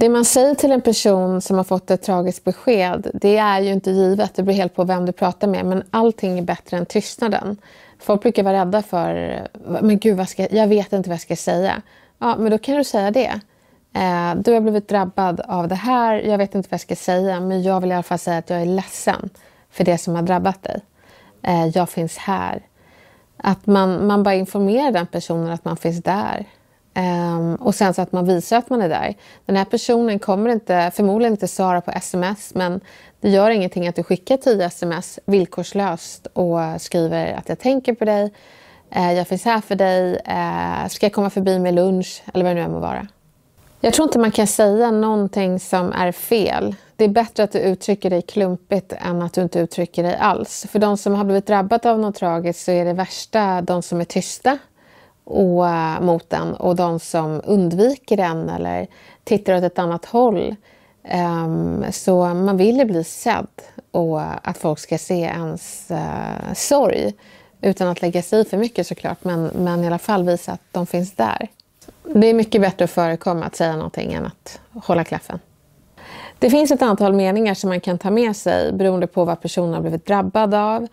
Det man säger till en person som har fått ett tragiskt besked, det är ju inte givet. Det beror helt på vem du pratar med. Men allting är bättre än tystnaden. Folk brukar vara rädda för, men gud, vad ska, jag vet inte vad jag ska säga. Ja, men då kan du säga det. Eh, du har blivit drabbad av det här, jag vet inte vad jag ska säga, men jag vill i alla fall säga att jag är ledsen för det som har drabbat dig. Eh, jag finns här. Att man, man bara informerar den personen att man finns där. Um, och sen så att man visar att man är där. Den här personen kommer inte, förmodligen inte svara på sms men det gör ingenting att du skickar 10 sms villkorslöst och skriver att jag tänker på dig, uh, jag finns här för dig, uh, ska jag komma förbi med lunch eller vad det nu än må vara. Jag tror inte man kan säga någonting som är fel. Det är bättre att du uttrycker dig klumpigt än att du inte uttrycker dig alls. För de som har blivit drabbade av något tragiskt så är det värsta de som är tysta och, eh, mot den och de som undviker den eller tittar åt ett annat håll. Um, så man vill ju bli sedd och att folk ska se ens uh, sorg utan att lägga sig i för mycket såklart, men, men i alla fall visa att de finns där. Det är mycket bättre att förekomma att säga någonting än att hålla klaffen. Det finns ett antal meningar som man kan ta med sig beroende på vad personen har blivit drabbad av,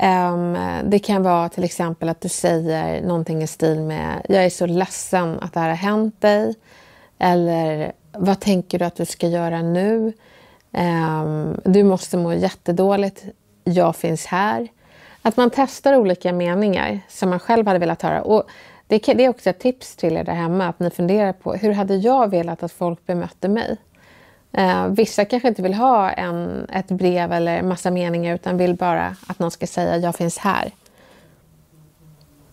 Um, det kan vara till exempel att du säger någonting i stil med Jag är så ledsen att det här har hänt dig. Eller Vad tänker du att du ska göra nu? Um, du måste må jättedåligt. Jag finns här. Att man testar olika meningar som man själv hade velat höra. Och det, det är också ett tips till er där hemma att ni funderar på hur hade jag velat att folk bemötte mig? Eh, vissa kanske inte vill ha en, ett brev eller massa meningar utan vill bara att någon ska säga jag finns här.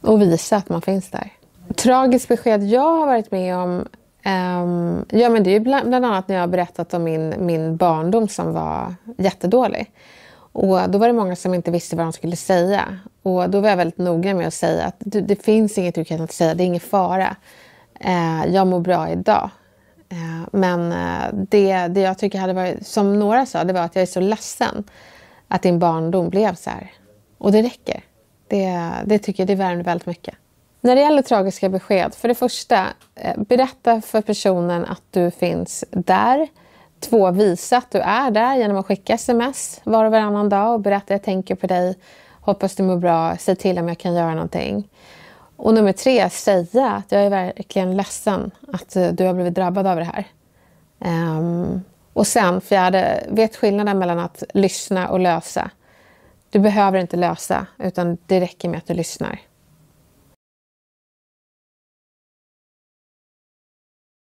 Och visa att man finns där. Tragiskt besked jag har varit med om Um, ja, men det är bland, bland, annat när jag har berättat om min, min barndom som var jättedålig. Och då var det många som inte visste vad de skulle säga. Och då var jag väldigt noga med att säga att det finns inget du kan säga, det är ingen fara. Uh, jag mår bra idag. Eh, men eh, det, det jag tycker hade varit, som några sa, det var att jag är så ledsen att din barndom blev så här. Och det räcker. Det, det tycker jag, det värmer väldigt mycket. När det gäller tragiska besked, för det första, eh, berätta för personen att du finns där. Två, visa att du är där genom att skicka sms var och varannan dag och berätta att jag tänker på dig, hoppas du mår bra, säg till om jag kan göra någonting. Och nummer tre, säga att jag är verkligen ledsen att eh, du har blivit drabbad av det här. Um, och sen fjärde, vet skillnaden mellan att lyssna och lösa. Du behöver inte lösa, utan det räcker med att du lyssnar.